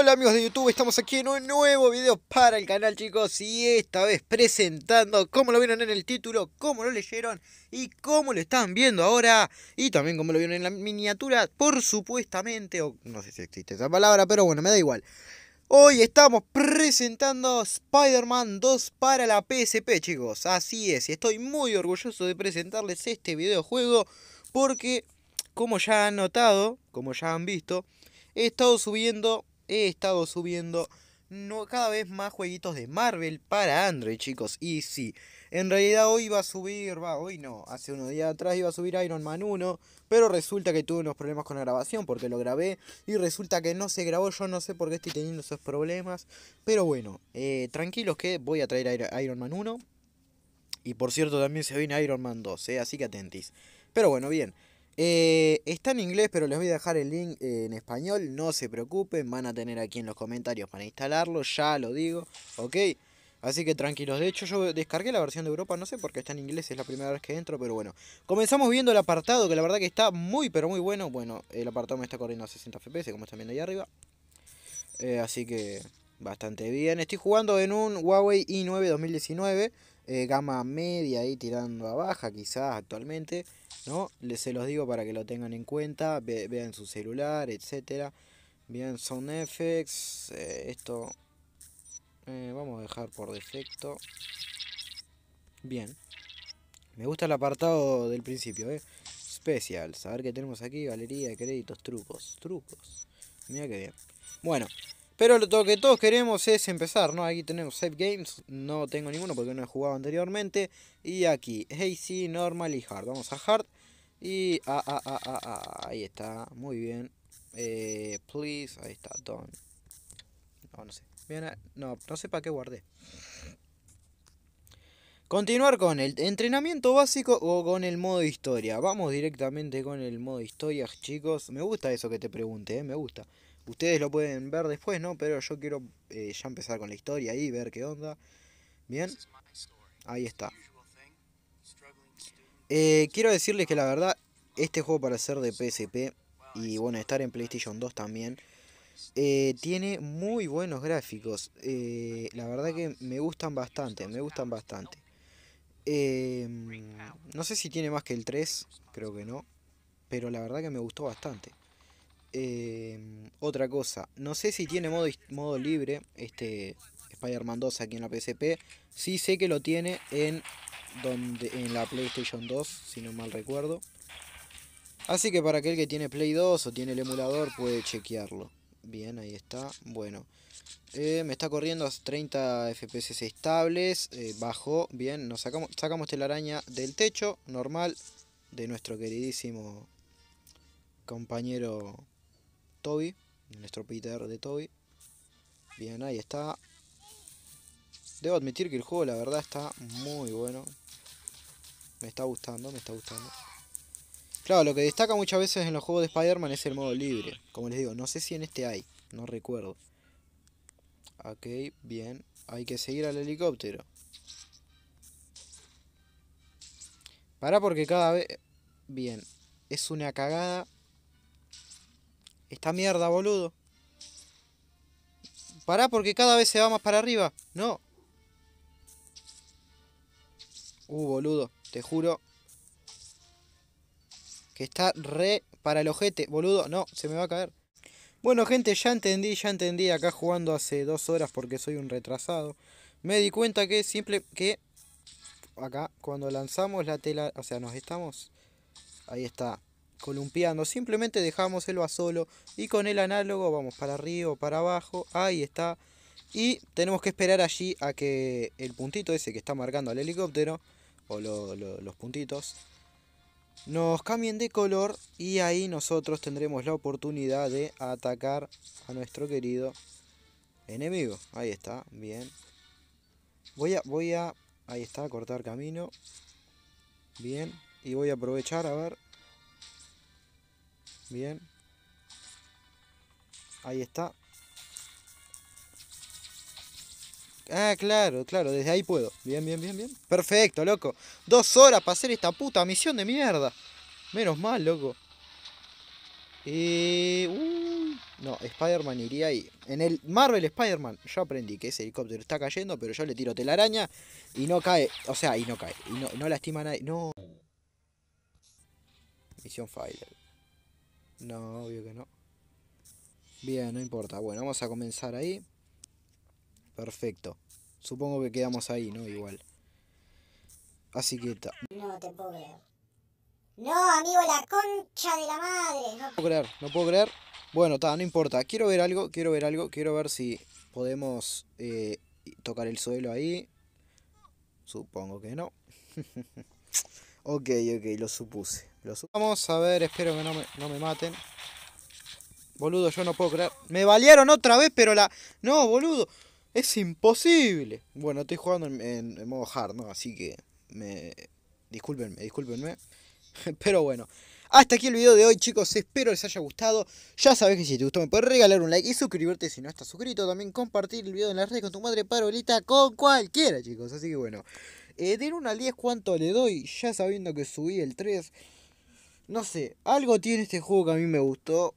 Hola amigos de YouTube, estamos aquí en un nuevo video para el canal chicos y esta vez presentando como lo vieron en el título, cómo lo leyeron y cómo lo están viendo ahora y también como lo vieron en la miniatura, por supuestamente, o no sé si existe esa palabra, pero bueno, me da igual. Hoy estamos presentando Spider-Man 2 para la PSP chicos, así es, y estoy muy orgulloso de presentarles este videojuego porque como ya han notado, como ya han visto, he estado subiendo he estado subiendo no, cada vez más jueguitos de Marvel para Android, chicos. Y sí, en realidad hoy iba a subir, va, hoy no, hace unos días atrás iba a subir Iron Man 1, pero resulta que tuve unos problemas con la grabación porque lo grabé y resulta que no se grabó, yo no sé por qué estoy teniendo esos problemas, pero bueno, eh, tranquilos que voy a traer Iron Man 1. Y por cierto, también se viene Iron Man 2, eh, así que atentis. Pero bueno, bien. Eh, está en inglés, pero les voy a dejar el link eh, en español. No se preocupen, van a tener aquí en los comentarios para instalarlo, ya lo digo, ¿ok? Así que tranquilos. De hecho, yo descargué la versión de Europa, no sé por qué está en inglés, es la primera vez que entro, pero bueno. Comenzamos viendo el apartado, que la verdad que está muy, pero muy bueno. Bueno, el apartado me está corriendo a 60 FPS, como están viendo ahí arriba. Eh, así que bastante bien. Estoy jugando en un Huawei i9 2019. Eh, gama media ahí tirando a baja quizás actualmente, ¿no? Les, se los digo para que lo tengan en cuenta, vean su celular, etcétera. Bien, son effects eh, esto eh, vamos a dejar por defecto. Bien. Me gusta el apartado del principio, ¿eh? Specials, a ver qué tenemos aquí, galería, créditos, trucos, trucos. Mira qué bien. Bueno, pero lo que todos queremos es empezar, ¿no? Aquí tenemos Save Games, no tengo ninguno porque no he jugado anteriormente. Y aquí, AC, Normal y Hard. Vamos a Hard. Y ah, ah, ah, ahí está, muy bien. Eh, please, ahí está, No, no sé. no, no sé para qué guardé. Continuar con el entrenamiento básico o con el modo historia. Vamos directamente con el modo historia, chicos. Me gusta eso que te pregunte, ¿eh? me gusta. Ustedes lo pueden ver después, ¿no? Pero yo quiero eh, ya empezar con la historia y ver qué onda. Bien. Ahí está. Eh, quiero decirles que la verdad, este juego para ser de PSP y bueno, estar en PlayStation 2 también, eh, tiene muy buenos gráficos. la verdad que me gustan bastante, me gustan bastante. no sé si tiene más que el 3, creo que no. Pero la verdad que me gustó bastante. Em, otra cosa, no sé si tiene modo, modo libre este Spider-Man 2 aquí en la PSP. Sí sé que lo tiene en, donde, en la PlayStation 2, si no mal recuerdo. Así que para aquel que tiene Play 2 o tiene el emulador puede chequearlo. Bien, ahí está. Bueno, eh, me está corriendo a 30 FPS estables. Eh, bajó. Bien, nos sacamos, sacamos araña del techo normal de nuestro queridísimo compañero Toby, nuestro Peter de Toby. Bien, ahí está. Debo admitir que el juego la verdad está muy bueno. Me está gustando, me está gustando. Claro, lo que destaca muchas veces en los juegos de Spider-Man es el modo libre. Como les digo, no sé si en este hay, no recuerdo. Ok, bien. Hay que seguir al helicóptero. Para porque cada vez... Bien, es una cagada esta mierda, boludo. Pará porque cada vez se va más para arriba. No. Uh, boludo, te juro. Que está re para el ojete, boludo. No, se me va a caer. Bueno, gente, ya entendí, ya entendí. Acá jugando hace dos horas porque soy un retrasado. Me di cuenta que simple que acá cuando lanzamos la tela, o sea, nos estamos. Ahí está columpiando. Simplemente dejamos el solo y con el análogo vamos para arriba o para abajo. Ahí está. Y tenemos que esperar allí a que el puntito ese que está marcando al helicóptero, o los puntitos, nos cambien de color y ahí nosotros tendremos la oportunidad de atacar a nuestro querido enemigo. Ahí está, bien. Voy a, voy a, ahí está, cortar camino. Bien, y voy a aprovechar, a ver, Bien. Ahí está. Ah, claro, claro, desde ahí puedo. Bien, bien, bien, bien. Perfecto, loco. Dos horas para hacer esta puta misión de mierda. Menos mal, loco. Uh, no, Spider-Man iría ahí. En el Marvel Spider-Man, yo aprendí que ese helicóptero está cayendo, pero yo le tiro telaraña y no cae. O sea, y no cae. Y no, lastima a nadie. No. Misión Fire. No, obvio que no. Bien, no importa. Bueno, vamos a comenzar ahí. Perfecto. Supongo que quedamos ahí, ¿no? Igual. Así que está. No te puedo creer. No, amigo, la concha de la madre. No, puedo creer, no puedo creer. Bueno, está, no importa. Quiero ver algo, quiero ver algo. Quiero ver si podemos eh, tocar el suelo ahí. Supongo que no. ok, ok, lo supuse. Lo Vamos a ver, espero que no me, maten. Boludo, yo no puedo creer. Me balearon otra vez, pero la... No, boludo. Es imposible. Bueno, estoy jugando en, modo hard, ¿no? Así que... Me... Discúlpenme, discúlpenme. Pero bueno. Hasta aquí el video de hoy, chicos. Espero les haya gustado. Ya sabes que si te gustó me puedes regalar un like y suscribirte si no estás suscrito. También compartir el video en las redes con tu madre, parolita, con cualquiera, chicos. Así que bueno. Eh, de den 1 al 10 cuánto le doy, ya sabiendo que subí el 3. No sé, algo tiene este juego que a mí me gustó.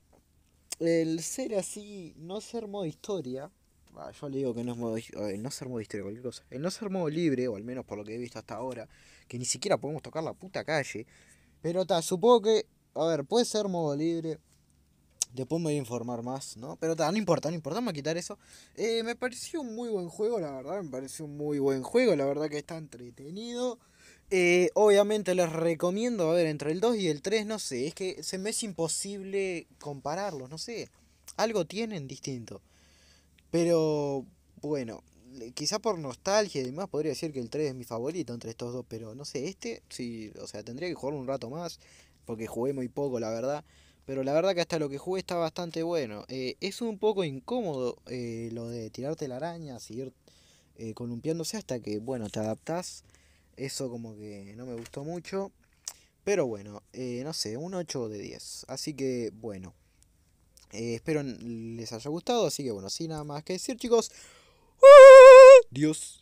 El ser así, no ser modo historia. Ah, yo le digo que no es modo, eh, no ser modo historia, cualquier cosa. El no ser modo libre, o al menos por lo que he visto hasta ahora, que ni siquiera podemos tocar la puta calle. Pero está, supongo que, a ver, puede ser modo libre. Después me voy a informar más, ¿no? Pero ta, no importa, no importa, vamos a quitar eso. Eh, me pareció un muy buen juego, la verdad, me pareció un muy buen juego, la verdad que está entretenido. Eh, obviamente les recomiendo, a ver, entre el 2 y el 3, no sé, es que se me es imposible compararlos, no sé. Algo tienen distinto. Pero, bueno, quizá por nostalgia y demás podría decir que el 3 es mi favorito entre estos dos, pero no sé, este sí, o sea, tendría que jugar un rato más, porque jugué muy poco, la verdad. Pero la verdad que hasta lo que jugué está bastante bueno. Eh, es un poco incómodo eh, lo de tirarte la araña, seguir columpiándose hasta que, bueno, te adaptás eso como que no me gustó mucho. Pero bueno, eh, no sé, un 8 de 10. Así que bueno. Eh, espero les haya gustado. Así que bueno, sin nada más que decir chicos. Dios.